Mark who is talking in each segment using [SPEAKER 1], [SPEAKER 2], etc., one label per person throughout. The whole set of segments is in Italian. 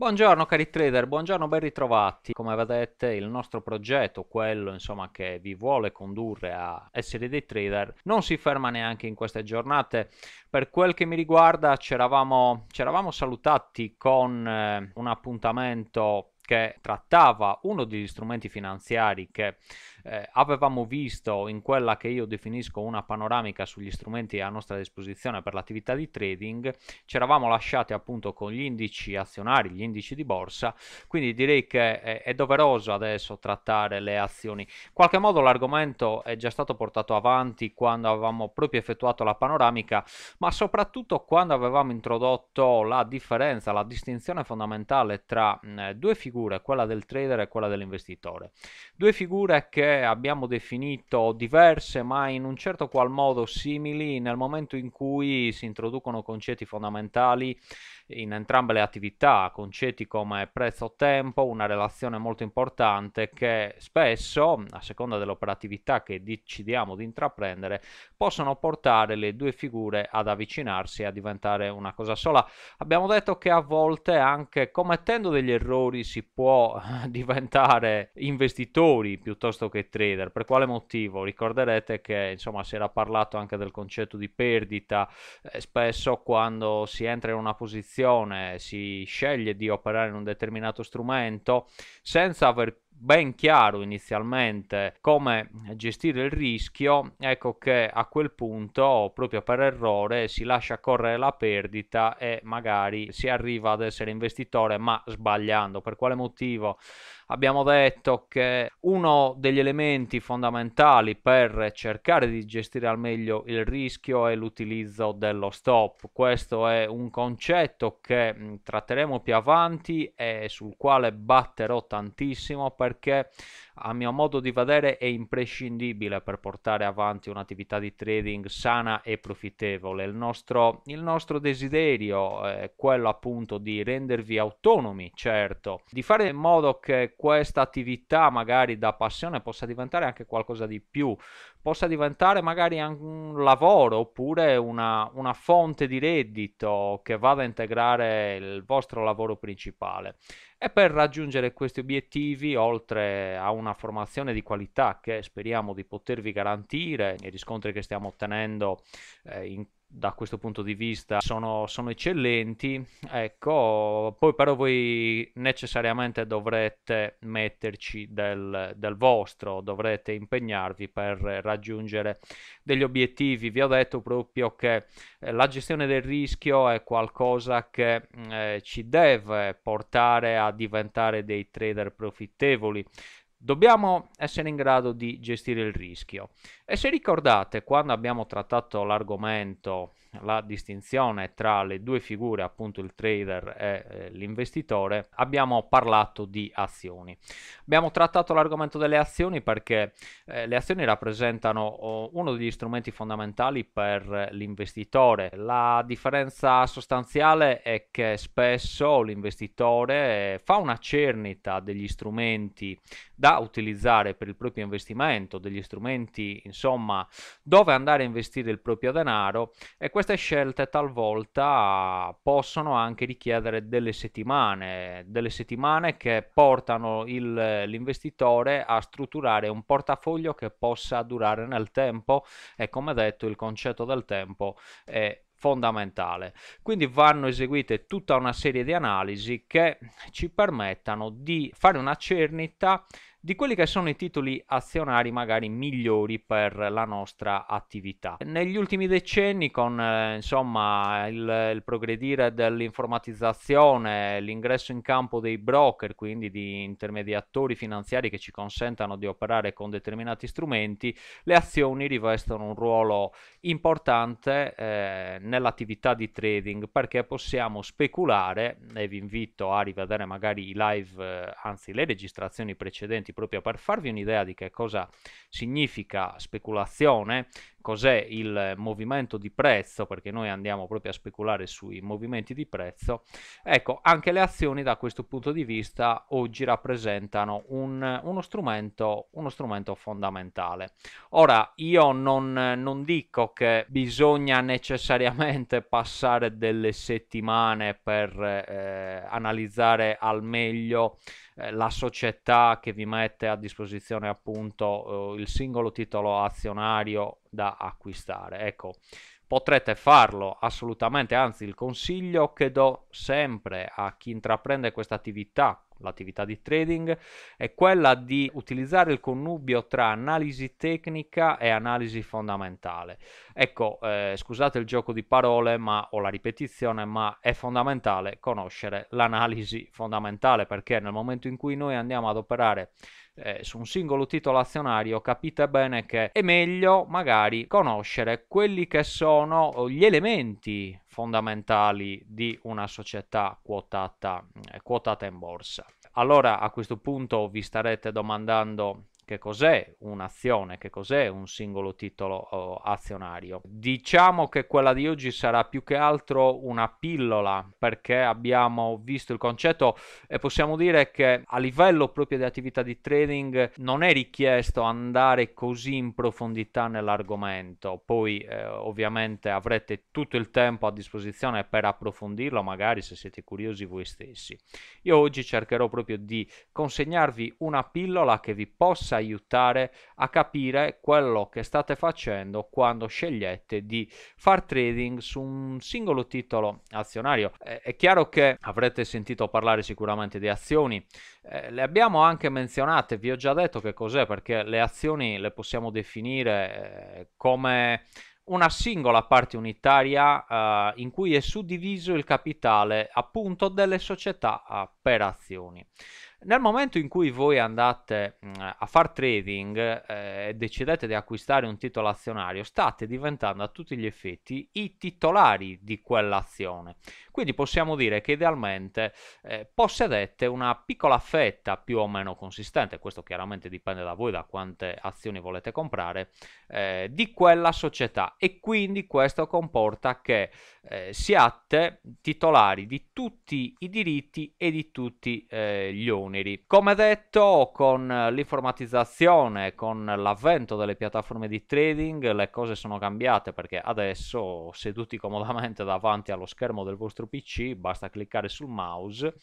[SPEAKER 1] Buongiorno cari trader, buongiorno, ben ritrovati. Come vedete il nostro progetto, quello insomma che vi vuole condurre a essere dei trader, non si ferma neanche in queste giornate. Per quel che mi riguarda ci eravamo salutati con eh, un appuntamento che trattava uno degli strumenti finanziari che eh, avevamo visto in quella che io definisco una panoramica sugli strumenti a nostra disposizione per l'attività di trading, ci eravamo lasciati appunto con gli indici azionari, gli indici di borsa, quindi direi che è, è doveroso adesso trattare le azioni. In qualche modo l'argomento è già stato portato avanti quando avevamo proprio effettuato la panoramica, ma soprattutto quando avevamo introdotto la differenza, la distinzione fondamentale tra mh, due figure, quella del trader e quella dell'investitore. Due figure che abbiamo definito diverse ma in un certo qual modo simili nel momento in cui si introducono concetti fondamentali in entrambe le attività, concetti come prezzo-tempo, una relazione molto importante che spesso, a seconda dell'operatività che decidiamo di intraprendere, possono portare le due figure ad avvicinarsi e a diventare una cosa sola. Abbiamo detto che a volte anche commettendo degli errori si può eh, diventare investitori piuttosto che trader. Per quale motivo? Ricorderete che insomma si era parlato anche del concetto di perdita, eh, spesso quando si entra in una posizione lezione si sceglie di operare in un determinato strumento senza aver ben chiaro inizialmente come gestire il rischio, ecco che a quel punto, proprio per errore, si lascia correre la perdita e magari si arriva ad essere investitore, ma sbagliando. Per quale motivo? Abbiamo detto che uno degli elementi fondamentali per cercare di gestire al meglio il rischio è l'utilizzo dello stop. Questo è un concetto che tratteremo più avanti e sul quale batterò tantissimo per perché a mio modo di vedere è imprescindibile per portare avanti un'attività di trading sana e profittevole. Il nostro, il nostro desiderio è quello appunto di rendervi autonomi, certo, di fare in modo che questa attività magari da passione possa diventare anche qualcosa di più, possa diventare magari un lavoro oppure una, una fonte di reddito che vada a integrare il vostro lavoro principale. E per raggiungere questi obiettivi, oltre a una una formazione di qualità che speriamo di potervi garantire, i riscontri che stiamo ottenendo eh, in da questo punto di vista sono, sono, eccellenti ecco poi però voi necessariamente dovrete metterci del, del, vostro dovrete impegnarvi per raggiungere degli obiettivi vi ho detto proprio che eh, la gestione del rischio è qualcosa che mm, eh, ci deve portare a diventare dei trader profittevoli Dobbiamo essere in grado di gestire il rischio. E se ricordate, quando abbiamo trattato l'argomento la distinzione tra le due figure, appunto il trader e eh, l'investitore, abbiamo parlato di azioni. Abbiamo trattato l'argomento delle azioni perché eh, le azioni rappresentano oh, uno degli strumenti fondamentali per l'investitore. La differenza sostanziale è che spesso l'investitore fa una cernita degli strumenti da utilizzare per il proprio investimento, degli strumenti, insomma, dove andare a investire il proprio denaro e queste scelte talvolta possono anche richiedere delle settimane, delle settimane che portano il, l'investitore a strutturare un portafoglio che possa durare nel tempo e come detto il concetto del tempo è fondamentale. Quindi vanno eseguite tutta una serie di analisi che ci permettano di fare una cernita di quelli che sono i titoli azionari magari migliori per la nostra attività. Negli ultimi decenni con eh, insomma il, il progredire dell'informatizzazione, l'ingresso in campo dei broker, quindi di intermediatori finanziari che ci consentano di operare con determinati strumenti, le azioni rivestono un ruolo importante eh, nell'attività di trading perché possiamo speculare e vi invito a rivedere magari i live, eh, anzi le registrazioni precedenti strumenti proprio per farvi un'idea di che cosa significa speculazione, cos'è il movimento di prezzo, perché noi andiamo proprio a speculare sui movimenti di prezzo, ecco, anche le azioni da questo punto di vista oggi rappresentano un, uno, strumento, uno, strumento, fondamentale. Ora, io non, non dico che bisogna necessariamente passare delle settimane per eh, analizzare al meglio eh, la società che vi mette a disposizione appunto eh, il singolo titolo azionario da acquistare. Ecco, potrete farlo assolutamente, anzi il consiglio che do sempre a chi intraprende questa attività l'attività di trading è quella di utilizzare il connubio tra analisi tecnica e analisi fondamentale. Ecco, eh, scusate il gioco di parole ma, o la ripetizione, ma è fondamentale conoscere l'analisi fondamentale perché nel momento in cui noi andiamo ad operare eh, su un singolo titolo azionario capite bene che è meglio magari conoscere quelli che sono gli elementi fondamentali di una società quotata, mm, eh, quotata in borsa. Allora a questo punto vi starete domandando che cos'è un'azione, che cos'è un singolo titolo azionario. Diciamo che quella di oggi sarà più che altro una pillola perché abbiamo visto il concetto e possiamo dire che a livello proprio di attività di trading non è richiesto andare così in profondità nell'argomento, poi eh, ovviamente avrete tutto il tempo a disposizione per approfondirlo magari se siete curiosi voi stessi. Io oggi cercherò proprio di consegnarvi una pillola che vi possa aiutare a capire quello che state facendo quando scegliete di far trading su un singolo titolo azionario. Eh, è chiaro che avrete sentito parlare sicuramente di azioni, eh, le abbiamo anche menzionate, vi ho già detto che cos'è perché le azioni le possiamo definire eh, come una singola parte unitaria eh, in cui è suddiviso il capitale appunto delle società eh, per azioni. Nel momento in cui voi andate mm, a far trading eh, e decidete di acquistare un titolo azionario, state diventando a tutti gli effetti i titolari di quell'azione. Quindi possiamo dire che idealmente eh, possedete una piccola fetta più o meno consistente, questo chiaramente dipende da voi, da quante azioni volete comprare, eh, di quella società e quindi questo comporta che siate titolari di tutti i diritti e di tutti gli oneri oneri. Come detto, con l'informatizzazione, con l'avvento delle piattaforme di trading, le cose sono cambiate perché adesso seduti comodamente davanti allo schermo del vostro PC, basta cliccare sul mouse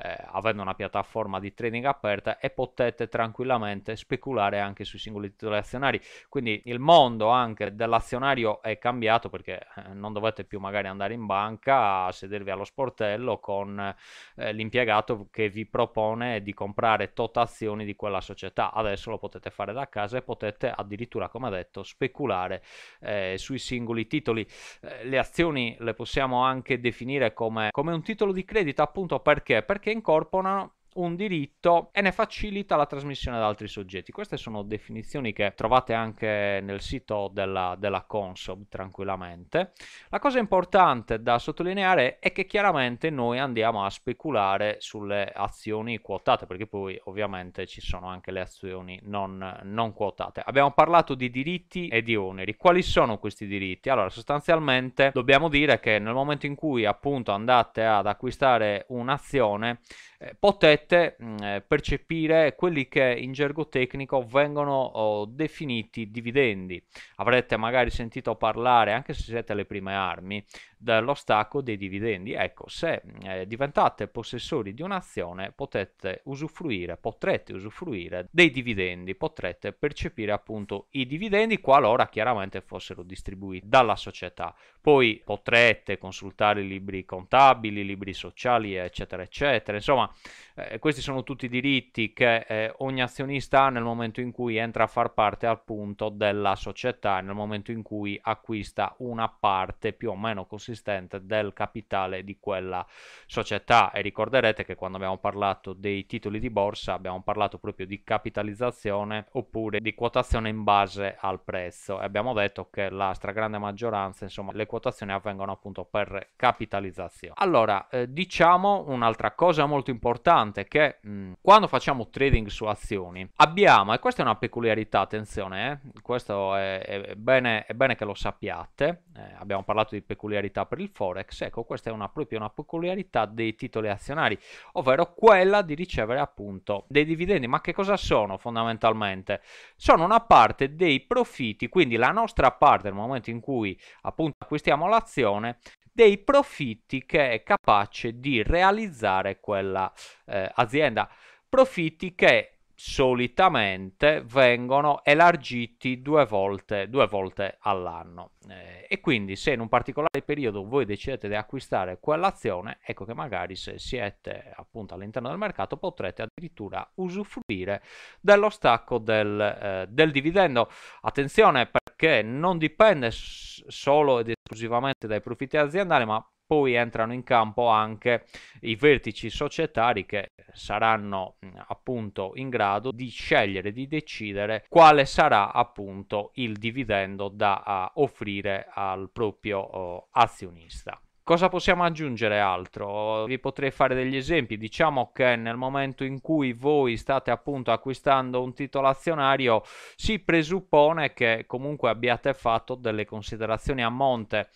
[SPEAKER 1] eh, avendo una piattaforma di trading aperta e potete tranquillamente speculare anche sui singoli titoli azionari. Quindi il mondo anche dell'azionario è cambiato perché eh, non dovete più magari andare in banca a sedervi allo sportello con eh, l'impiegato che vi propone di comprare tot azioni di quella società. Adesso lo potete fare da casa e potete addirittura, come detto, speculare eh, sui singoli titoli. Eh, le azioni le possiamo anche definire come, come un titolo di credito, appunto perché? Perché che incorporano un diritto e ne facilita la trasmissione ad altri soggetti. Queste sono definizioni che trovate anche nel sito della, della Consob tranquillamente. La cosa importante da sottolineare è che chiaramente noi andiamo a speculare sulle azioni quotate, perché poi ovviamente ci sono anche le azioni non, non quotate. Abbiamo parlato di diritti e di oneri. Quali sono questi diritti? Allora, sostanzialmente dobbiamo dire che nel momento in cui appunto andate ad acquistare un'azione, eh, potete mh, mm, eh, percepire quelli che in gergo tecnico vengono oh, definiti dividendi. Avrete magari sentito parlare, anche se siete alle prime armi, dallo stacco dei dividendi. Ecco, se eh, diventate possessori di un'azione potete usufruire, potrete usufruire dei dividendi, potrete percepire appunto i dividendi qualora chiaramente fossero distribuiti dalla società. Poi potrete consultare libri contabili, libri sociali, eccetera, eccetera. Insomma, eh, questi sono tutti i diritti che eh, ogni azionista ha nel momento in cui entra a far parte appunto della società, nel momento in cui acquista una parte più o meno considerata consistente del capitale di quella società e ricorderete che quando abbiamo parlato dei titoli di borsa abbiamo parlato proprio di capitalizzazione oppure di quotazione in base al prezzo e abbiamo detto che la stragrande maggioranza insomma le quotazioni avvengono appunto per capitalizzazione allora eh, diciamo un'altra cosa molto importante che mh, mm, quando facciamo trading su azioni abbiamo e questa è una peculiarità attenzione eh, questo è, è, bene, è bene che lo sappiate eh, abbiamo parlato di peculiarità per il Forex, ecco questa è una, proprio una peculiarità dei titoli azionari, ovvero quella di ricevere appunto dei dividendi. Ma che cosa sono fondamentalmente? Sono una parte dei profitti, quindi la nostra parte nel momento in cui appunto acquistiamo l'azione, dei profitti che è capace di realizzare quella eh, azienda. Profitti che solitamente vengono elargiti due volte, due volte all'anno eh, e quindi se in un particolare periodo voi decidete di acquistare quell'azione ecco che magari se siete appunto all'interno del mercato potrete addirittura usufruire dello stacco del, eh, del dividendo attenzione perché non dipende solo ed esclusivamente dai profitti aziendali ma poi entrano in campo anche i vertici societari che saranno mm, appunto in grado di scegliere, di decidere quale sarà appunto il dividendo da uh, offrire al proprio uh, azionista. Cosa possiamo aggiungere altro? Vi potrei fare degli esempi. Diciamo che nel momento in cui voi state appunto acquistando un titolo azionario, si presuppone che comunque abbiate fatto delle considerazioni a monte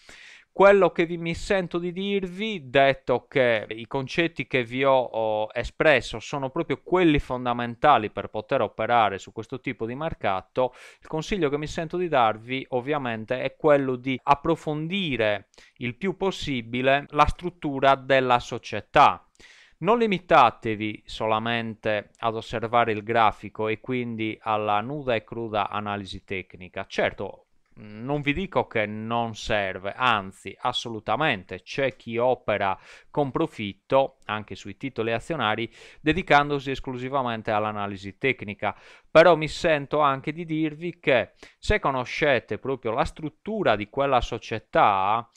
[SPEAKER 1] quello che vi, mi sento di dirvi, detto che i concetti che vi ho, ho espresso sono proprio quelli fondamentali per poter operare su questo tipo di mercato, il consiglio che mi sento di darvi ovviamente è quello di approfondire il più possibile la struttura della società. Non limitatevi solamente ad osservare il grafico e quindi alla nuda e cruda analisi tecnica. Certo, non vi dico che non serve, anzi assolutamente c'è chi opera con profitto anche sui titoli azionari dedicandosi esclusivamente all'analisi tecnica, però mi sento anche di dirvi che se conoscete proprio la struttura di quella società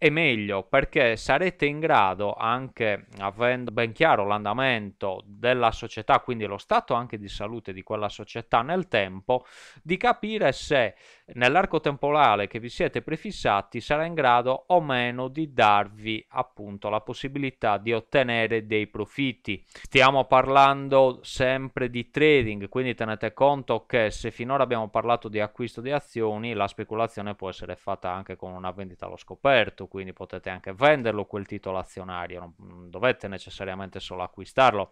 [SPEAKER 1] è meglio perché sarete in grado anche avendo ben chiaro l'andamento della società quindi lo stato anche di salute di quella società nel tempo di capire se nell'arco temporale che vi siete prefissati sarà in grado o meno di darvi appunto la possibilità di ottenere dei profitti. Stiamo parlando sempre di trading, quindi tenete conto che se finora abbiamo parlato di acquisto di azioni, la speculazione può essere fatta anche con una vendita allo scoperto, quindi potete anche venderlo quel titolo azionario, non dovete necessariamente solo acquistarlo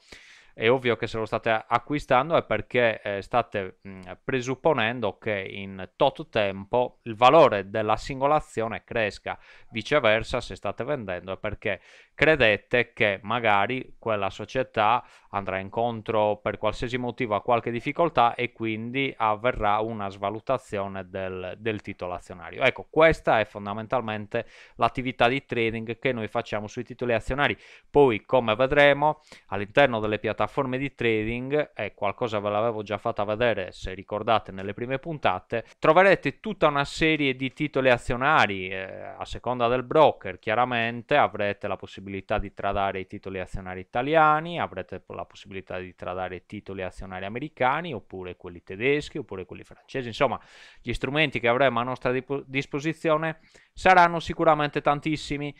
[SPEAKER 1] è ovvio che se lo state acquistando è perché eh, state mh, mm, presupponendo che in tot tempo il valore della singola azione cresca, viceversa se state vendendo è perché credete che magari quella società andrà incontro per qualsiasi motivo a qualche difficoltà e quindi avverrà una svalutazione del, del titolo azionario. Ecco, questa è fondamentalmente l'attività di trading che noi facciamo sui titoli azionari. Poi, come vedremo, all'interno delle piattaforme piattaforme di trading, e qualcosa ve l'avevo già fatta vedere se ricordate nelle prime puntate, troverete tutta una serie di titoli azionari, eh, a seconda del broker chiaramente avrete la possibilità di tradare i titoli azionari italiani, avrete la possibilità di tradare titoli azionari americani oppure quelli tedeschi oppure quelli francesi, insomma gli strumenti che avremo a nostra dip- disposizione saranno sicuramente tantissimi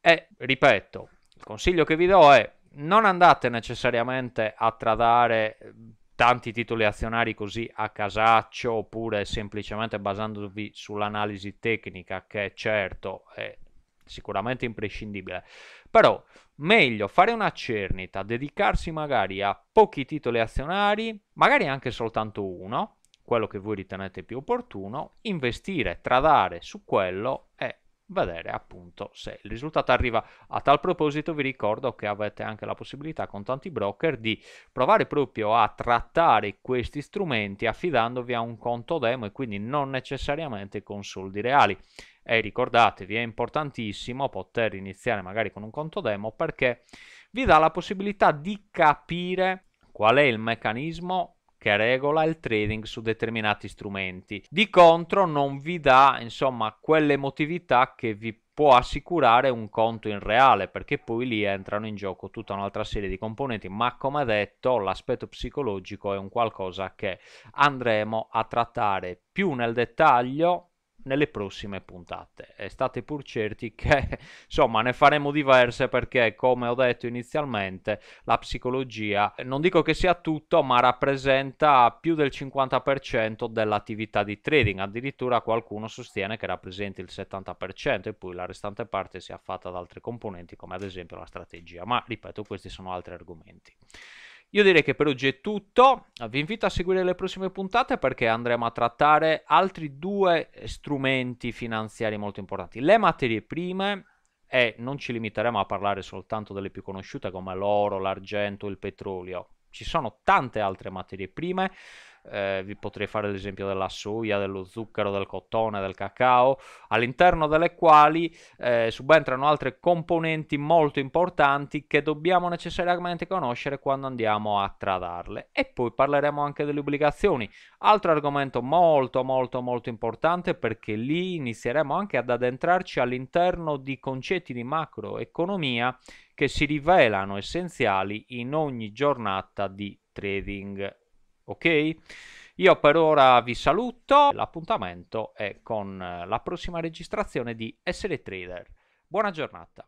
[SPEAKER 1] e ripeto, il consiglio che vi do è non andate necessariamente a tradare eh, tanti titoli azionari così a casaccio oppure semplicemente basandovi sull'analisi tecnica che certo è sicuramente imprescindibile però meglio fare una cernita dedicarsi magari a pochi titoli azionari magari anche soltanto uno quello che voi ritenete più opportuno investire tradare su quello e vedere appunto se il risultato arriva. A tal proposito vi ricordo che avete anche la possibilità con tanti broker di provare proprio a trattare questi strumenti affidandovi a un conto demo e quindi non necessariamente con soldi reali. E ricordatevi, è importantissimo poter iniziare magari con un conto demo perché vi dà la possibilità di capire qual è il meccanismo che regola il trading su determinati strumenti. Di contro non vi dà insomma quell'emotività che vi può assicurare un conto in reale perché poi lì entrano in gioco tutta un'altra serie di componenti ma come detto l'aspetto psicologico è un qualcosa che andremo a trattare più nel dettaglio nelle prossime puntate e state pur certi che insomma ne faremo diverse perché come ho detto inizialmente la psicologia non dico che sia tutto ma rappresenta più del 50% dell'attività di trading addirittura qualcuno sostiene che rappresenti il 70% e poi la restante parte sia fatta da altre componenti come ad esempio la strategia ma ripeto questi sono altri argomenti io direi che per oggi è tutto, vi invito a seguire le prossime puntate perché andremo a trattare altri due strumenti finanziari molto importanti, le materie prime e non ci limiteremo a parlare soltanto delle più conosciute come l'oro, l'argento, il petrolio, ci sono tante altre materie prime eh, vi potrei fare l'esempio della soia, dello zucchero, del cotone, del cacao, all'interno delle quali eh, subentrano altre componenti molto importanti che dobbiamo necessariamente conoscere quando andiamo a tradarle. E poi parleremo anche delle obbligazioni, altro argomento molto molto molto importante perché lì inizieremo anche ad addentrarci all'interno di concetti di macroeconomia che si rivelano essenziali in ogni giornata di trading ok? Io per ora vi saluto, l'appuntamento è con eh, la prossima registrazione di Essere Trader. Buona giornata.